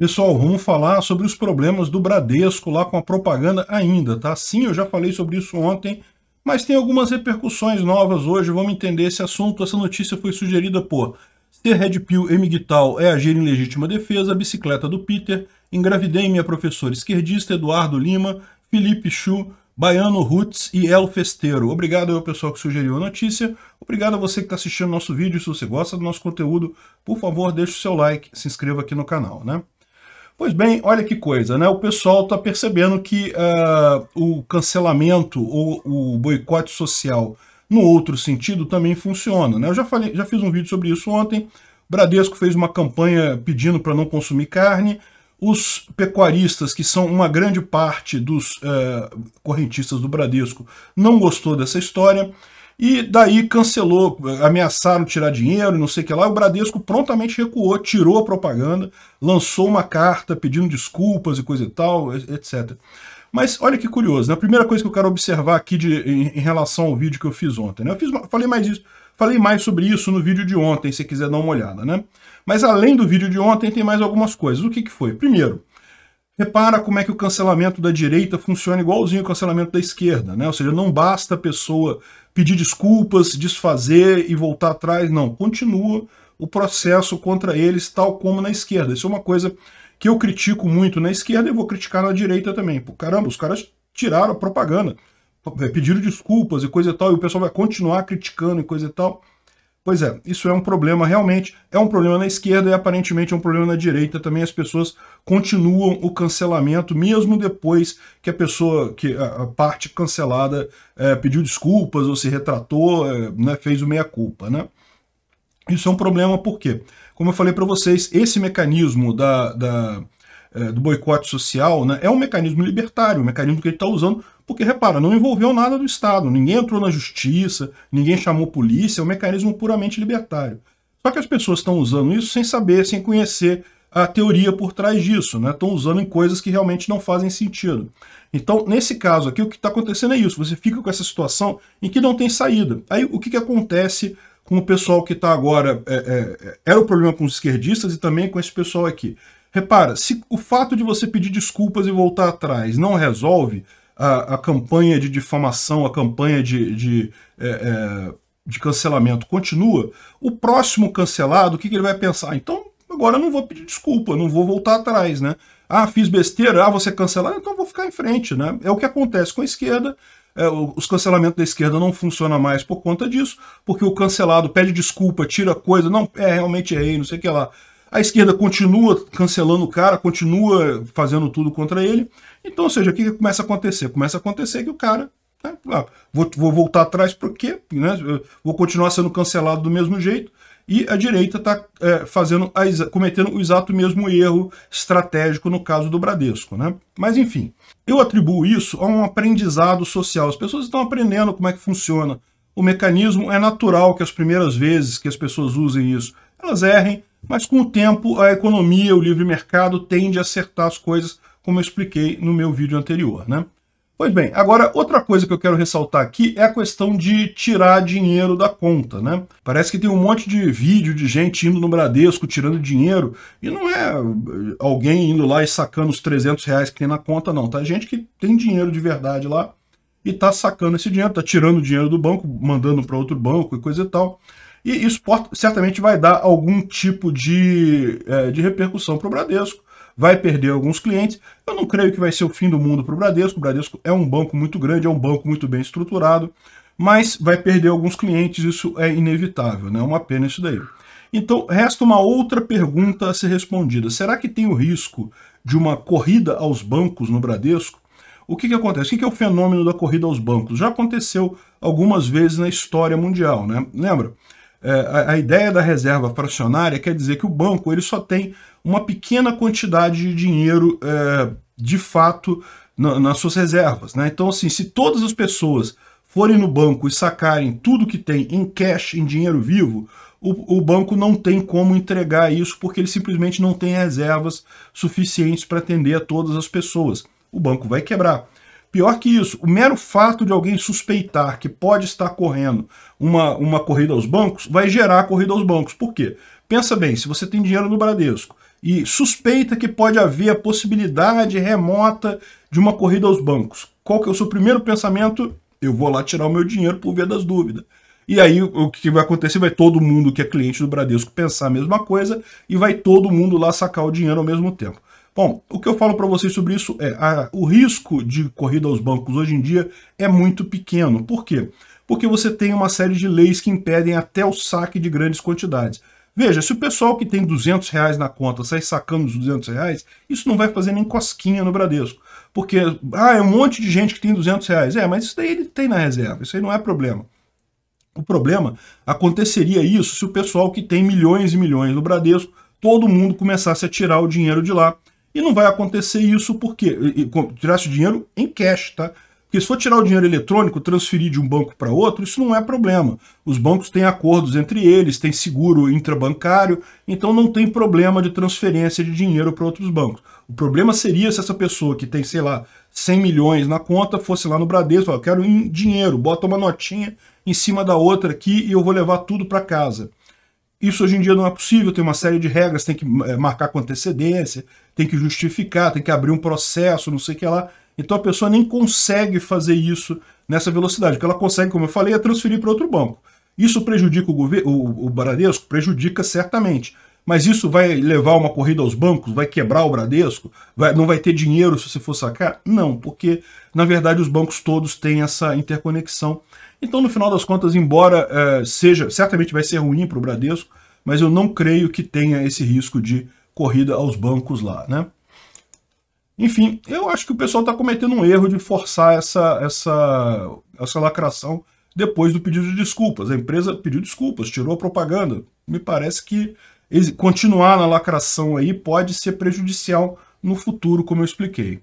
Pessoal, vamos falar sobre os problemas do Bradesco lá com a propaganda ainda, tá? Sim, eu já falei sobre isso ontem, mas tem algumas repercussões novas hoje, vamos entender esse assunto. Essa notícia foi sugerida por Ser Red Pill e Miguel é agir em legítima defesa, bicicleta do Peter, engravidei minha professora esquerdista, Eduardo Lima, Felipe Chu, Baiano Roots e El Festeiro. Obrigado ao pessoal que sugeriu a notícia. Obrigado a você que está assistindo nosso vídeo. Se você gosta do nosso conteúdo, por favor, deixe o seu like, se inscreva aqui no canal, né? Pois bem, olha que coisa, né? O pessoal está percebendo que uh, o cancelamento ou o boicote social no outro sentido também funciona. Né? Eu já, falei, já fiz um vídeo sobre isso ontem. Bradesco fez uma campanha pedindo para não consumir carne. Os pecuaristas, que são uma grande parte dos uh, correntistas do Bradesco, não gostou dessa história. E daí cancelou, ameaçaram tirar dinheiro, não sei o que lá. O Bradesco prontamente recuou, tirou a propaganda, lançou uma carta pedindo desculpas e coisa e tal, etc. Mas olha que curioso, né? A primeira coisa que eu quero observar aqui de, em, em relação ao vídeo que eu fiz ontem, né? Eu fiz, falei mais isso, falei mais sobre isso no vídeo de ontem, se quiser dar uma olhada, né? Mas além do vídeo de ontem, tem mais algumas coisas. O que, que foi? Primeiro, Repara como é que o cancelamento da direita funciona igualzinho o cancelamento da esquerda, né? Ou seja, não basta a pessoa pedir desculpas, desfazer e voltar atrás, não. Continua o processo contra eles, tal como na esquerda. Isso é uma coisa que eu critico muito na esquerda e vou criticar na direita também. Pô, caramba, os caras tiraram a propaganda, é, pediram desculpas e coisa e tal, e o pessoal vai continuar criticando e coisa e tal. Pois é, isso é um problema realmente, é um problema na esquerda e aparentemente é um problema na direita também. As pessoas continuam o cancelamento mesmo depois que a pessoa, que a parte cancelada é, pediu desculpas ou se retratou, é, né, fez o meia-culpa, né? Isso é um problema porque, como eu falei para vocês, esse mecanismo da, da eh, do boicote social, né, é um mecanismo libertário, um mecanismo que ele está usando, porque, repara, não envolveu nada do Estado, ninguém entrou na justiça, ninguém chamou polícia, é um mecanismo puramente libertário. Só que as pessoas estão usando isso sem saber, sem conhecer a teoria por trás disso, né? Estão usando em coisas que realmente não fazem sentido. Então, nesse caso aqui, o que está acontecendo é isso. Você fica com essa situação em que não tem saída. Aí, o que, que acontece com o pessoal que está agora... É, é, era o problema com os esquerdistas e também com esse pessoal aqui. Repara, se o fato de você pedir desculpas e voltar atrás não resolve a, a campanha de difamação, a campanha de, de, é, é, de cancelamento continua, o próximo cancelado, o que, que ele vai pensar? Então, agora eu não vou pedir desculpa, não vou voltar atrás, né? Ah, fiz besteira, ah, você cancelar, então vou ficar em frente, né? É o que acontece com a esquerda, é, os cancelamentos da esquerda não funcionam mais por conta disso, porque o cancelado pede desculpa, tira coisa, não, é, realmente errei, não sei o que lá. A esquerda continua cancelando o cara, continua fazendo tudo contra ele. Então, ou seja, o que, que começa a acontecer? Começa a acontecer que o cara. Né, vou, vou, voltar atrás porque né, vou continuar sendo cancelado do mesmo jeito. E a direita está é, fazendo a, cometendo o exato mesmo erro estratégico no caso do Bradesco. Né? Mas enfim, eu atribuo isso a um aprendizado social. As pessoas estão aprendendo como é que funciona o mecanismo. É natural que as primeiras vezes que as pessoas usem isso, elas errem, mas com o tempo, a economia, o livre mercado, tende a acertar as coisas, como eu expliquei no meu vídeo anterior. Né? Pois bem, agora outra coisa que eu quero ressaltar aqui é a questão de tirar dinheiro da conta. Né? Parece que tem um monte de vídeo de gente indo no Bradesco tirando dinheiro, e não é alguém indo lá e sacando os 300 reais que tem na conta, não. Tá gente que tem dinheiro de verdade lá e está sacando esse dinheiro, está tirando o dinheiro do banco, mandando para outro banco e coisa e tal. E isso certamente vai dar algum tipo de, é, de repercussão para o Bradesco. Vai perder alguns clientes. Eu não creio que vai ser o fim do mundo para o Bradesco. O Bradesco é um banco muito grande, é um banco muito bem estruturado, mas vai perder alguns clientes, isso é inevitável, né? É uma pena isso daí. Então, resta uma outra pergunta a ser respondida. Será que tem o risco de uma corrida aos bancos no Bradesco? O que, que acontece? O que, que é o fenômeno da corrida aos bancos? Já aconteceu algumas vezes na história mundial, né? Lembra? É, a, ideia da reserva fracionária quer dizer que o banco ele só tem uma pequena quantidade de dinheiro é, de fato na, nas suas reservas. Né? Então, assim, se todas as pessoas forem no banco e sacarem tudo que tem em cash, em dinheiro vivo, o, o banco não tem como entregar isso porque ele simplesmente não tem reservas suficientes para atender a todas as pessoas. O banco vai quebrar. Pior que isso, o mero fato de alguém suspeitar que pode estar correndo uma, uma corrida aos bancos vai gerar a corrida aos bancos. Por quê? Pensa bem, se você tem dinheiro no Bradesco e suspeita que pode haver a possibilidade remota de uma corrida aos bancos, qual que é o seu primeiro pensamento? Eu vou lá tirar o meu dinheiro por via das dúvidas. E aí o que vai acontecer? Vai todo mundo que é cliente do Bradesco pensar a mesma coisa e vai todo mundo lá sacar o dinheiro ao mesmo tempo. Bom, o que eu falo para vocês sobre isso é a, o risco de corrida aos bancos hoje em dia é muito pequeno. Por quê? Porque você tem uma série de leis que impedem até o saque de grandes quantidades. Veja, se o pessoal que tem 200 reais na conta sai sacando os 200 reais, isso não vai fazer nem cosquinha no Bradesco. Porque, ah, é um monte de gente que tem 200 reais. É, mas isso daí ele tem na reserva, isso aí não é problema. O problema aconteceria isso se o pessoal que tem milhões e milhões no Bradesco, todo mundo começasse a tirar o dinheiro de lá e não vai acontecer isso porque tirasse o dinheiro em cash, tá? Porque se for tirar o dinheiro eletrônico, transferir de um banco para outro, isso não é problema. Os bancos têm acordos entre eles, têm seguro intrabancário, então não tem problema de transferência de dinheiro para outros bancos. O problema seria se essa pessoa que tem, sei lá, 100 milhões na conta fosse lá no Bradesco, fala, eu quero dinheiro, bota uma notinha em cima da outra aqui e eu vou levar tudo para casa. Isso hoje em dia não é possível, tem uma série de regras, tem que eh, marcar com antecedência, tem que justificar, tem que abrir um processo, não sei o que lá. Então a pessoa nem consegue fazer isso nessa velocidade. O que ela consegue, como eu falei, é transferir para outro banco. Isso prejudica o, governo, o, Bradesco? Prejudica certamente. Mas isso vai levar uma corrida aos bancos? Vai quebrar o Bradesco? Vai, não vai ter dinheiro se você for sacar? Não, porque na verdade os bancos todos têm essa interconexão então, no final das contas, embora é, seja, certamente vai ser ruim para o Bradesco, mas eu não creio que tenha esse risco de corrida aos bancos lá, né? Enfim, eu acho que o pessoal está cometendo um erro de forçar essa, essa, essa lacração depois do pedido de desculpas. A empresa pediu desculpas, tirou a propaganda. Me parece que continuar na lacração aí pode ser prejudicial no futuro, como eu expliquei.